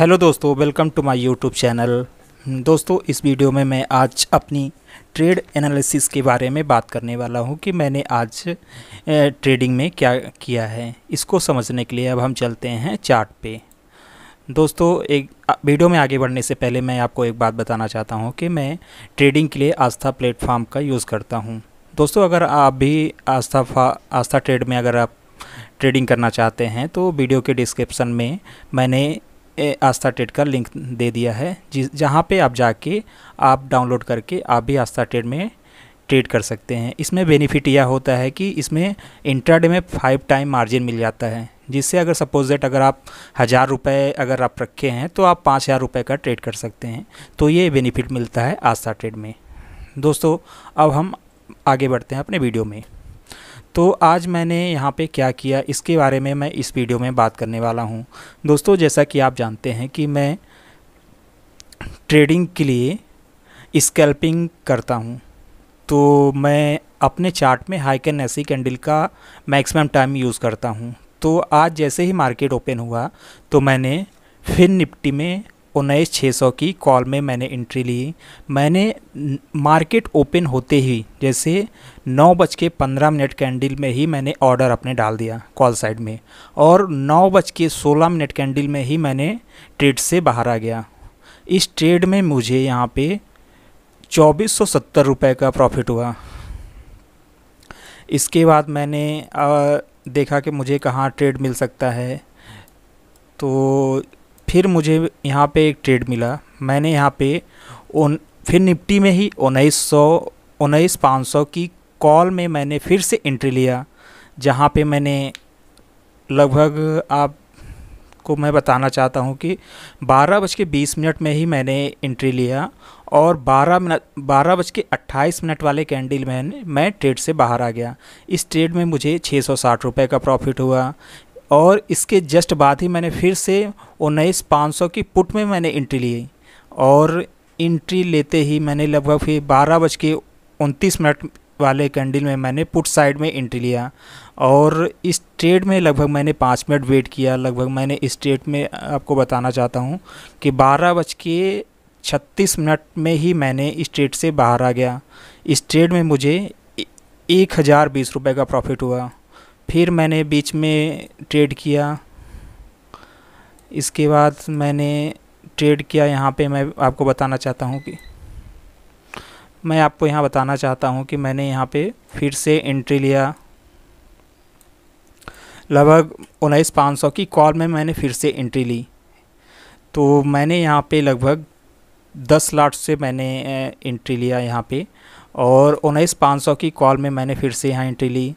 hello दोस्तों welcome to my YouTube channel दोस्तों इस वीडियो में मैं आज अपनी ट्रेड एनालिसिस के बारे में बात करने वाला हूं कि मैंने आज ट्रेडिंग में क्या किया है इसको समझने के लिए अब हम चलते हैं चार्ट पे दोस्तों एक वीडियो में आगे बढ़ने से पहले मैं आपको एक बात बताना चाहता हूँ कि मैं ट्रेडिंग के लिए आस्था प्लेटफॉर्म का यूज़ करता हूँ दोस्तों अगर आप भी आस्था आस्था ट्रेड में अगर आप ट्रेडिंग करना चाहते हैं तो वीडियो के डिस्क्रिप्शन में मैंने आस्था ट्रेड का लिंक दे दिया है जिस जहाँ पर आप जाके आप डाउनलोड करके आप भी आस्था ट्रेड में ट्रेड कर सकते हैं इसमें बेनिफिट यह होता है कि इसमें इंट्राडे में फाइव टाइम मार्जिन मिल जाता है जिससे अगर सपोज दैट अगर आप हज़ार रुपये अगर आप रखे हैं तो आप पाँच हज़ार रुपये का ट्रेड कर सकते हैं तो ये बेनिफिट मिलता है आस्था ट्रेड में दोस्तों अब हम आगे बढ़ते हैं अपने वीडियो में तो आज मैंने यहाँ पे क्या किया इसके बारे में मैं इस वीडियो में बात करने वाला हूँ दोस्तों जैसा कि आप जानते हैं कि मैं ट्रेडिंग के लिए स्कैल्पिंग करता हूँ तो मैं अपने चार्ट में हाई कैन ऐसी कैंडल का मैक्सिमम टाइम यूज़ करता हूँ तो आज जैसे ही मार्केट ओपन हुआ तो मैंने फिर निपटी में उन्नीस छः सौ की कॉल में मैंने एंट्री ली मैंने मार्केट ओपन होते ही जैसे नौ बज के पंद्रह मिनट कैंडल में ही मैंने ऑर्डर अपने डाल दिया कॉल साइड में और नौ बज के सोलह मिनट कैंडल में ही मैंने ट्रेड से बाहर आ गया इस ट्रेड में मुझे यहाँ पे चौबीस सौ सत्तर रुपये का प्रॉफिट हुआ इसके बाद मैंने आ, देखा कि मुझे कहाँ ट्रेड मिल सकता है तो फिर मुझे यहाँ पे एक ट्रेड मिला मैंने यहाँ पे उन फिर निफ्टी में ही उन्नीस सौ उन्नीस पाँच सौ की कॉल में मैंने फिर से एंट्री लिया जहाँ पे मैंने लगभग आप को मैं बताना चाहता हूँ कि बारह बज के बीस मिनट में ही मैंने एंट्री लिया और बारह मिनट बारह बज के अट्ठाईस मिनट वाले कैंडल में मैं ट्रेड से बाहर आ गया इस ट्रेड में मुझे छः सौ साठ रुपये का प्रॉफिट हुआ और इसके जस्ट बाद ही मैंने फिर से उन्नीस पाँच सौ की पुट में मैंने इंट्री ली और इंट्री लेते ही मैंने लगभग फिर बारह बज के उनतीस मिनट वाले कैंडल में मैंने पुट साइड में एंट्री लिया और इस ट्रेड में लगभग मैंने पाँच मिनट वेट किया लगभग मैंने इस ट्रेड में आपको बताना चाहता हूँ कि बारह बज के छत्तीस मिनट में ही मैंने इस ट्रेड से बाहर आ गया इस ट्रेड में मुझे एक हज़ार बीस रुपये का प्रॉफिट हुआ फिर मैंने बीच में ट्रेड किया इसके बाद मैंने ट्रेड किया यहाँ पे मैं आपको बताना चाहता हूँ कि मैं आपको यहाँ बताना चाहता हूँ कि मैंने यहाँ पे फिर से एंट्री लिया लगभग उन्नीस पाँच सौ की कॉल में मैंने फिर से एंट्री ली तो मैंने यहाँ पे लगभग दस लाख से मैंने एंट्री लिया यहाँ पे और उन्नीस पाँच सौ की कॉल में मैंने फिर से यहाँ एंट्री ली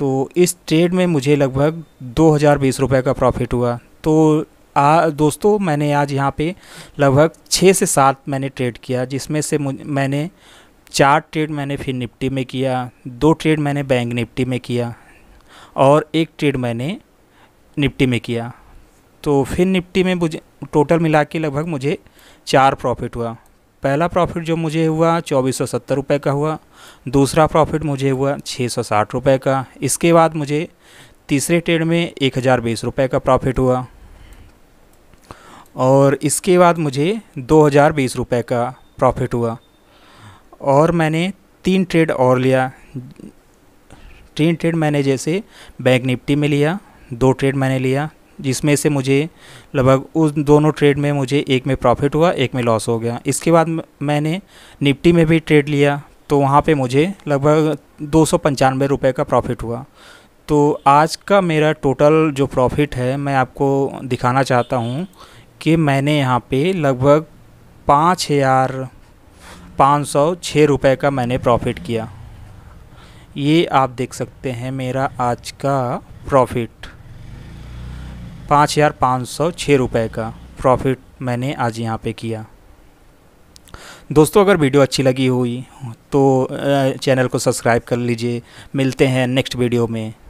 तो इस ट्रेड में मुझे लगभग दो हज़ार बीस रुपये का प्रॉफिट हुआ तो आ दोस्तों मैंने आज यहाँ पे लगभग छः से सात मैंने ट्रेड किया जिसमें से मैंने चार ट्रेड मैंने फिर निफ्टी में किया दो ट्रेड मैंने बैंक निफ्टी में किया और एक ट्रेड मैंने निफ्टी में किया तो फिर निफ्टी में मुझे टोटल मिला के लगभग मुझे चार प्रॉफिट हुआ पहला प्रॉफिट जो मुझे हुआ चौबीस सौ सत्तर रुपये का हुआ दूसरा प्रॉफिट मुझे हुआ छः सौ साठ रुपये का इसके बाद मुझे तीसरे ट्रेड में एक हज़ार बीस रुपये का प्रॉफिट हुआ और इसके बाद मुझे दो हज़ार बीस रुपये का प्रॉफिट हुआ और मैंने तीन ट्रेड और लिया तीन ट्रेड मैंने जैसे बैंक निफ्टी में लिया दो ट्रेड मैंने लिया जिसमें से मुझे लगभग उस दोनों ट्रेड में मुझे एक में प्रॉफिट हुआ एक में लॉस हो गया इसके बाद मैंने निफ्टी में भी ट्रेड लिया तो वहाँ पे मुझे लगभग दो सौ पंचानवे रुपये का प्रॉफिट हुआ तो आज का मेरा टोटल जो प्रॉफिट है मैं आपको दिखाना चाहता हूँ कि मैंने यहाँ पे लगभग पाँच हज़ार पाँच सौ छः रुपये का मैंने प्रॉफिट किया ये आप देख सकते हैं मेरा आज का प्रॉफिट पाँच हज़ार पाँच सौ छः रुपये का प्रॉफिट मैंने आज यहाँ पे किया दोस्तों अगर वीडियो अच्छी लगी हुई तो चैनल को सब्सक्राइब कर लीजिए मिलते हैं नेक्स्ट वीडियो में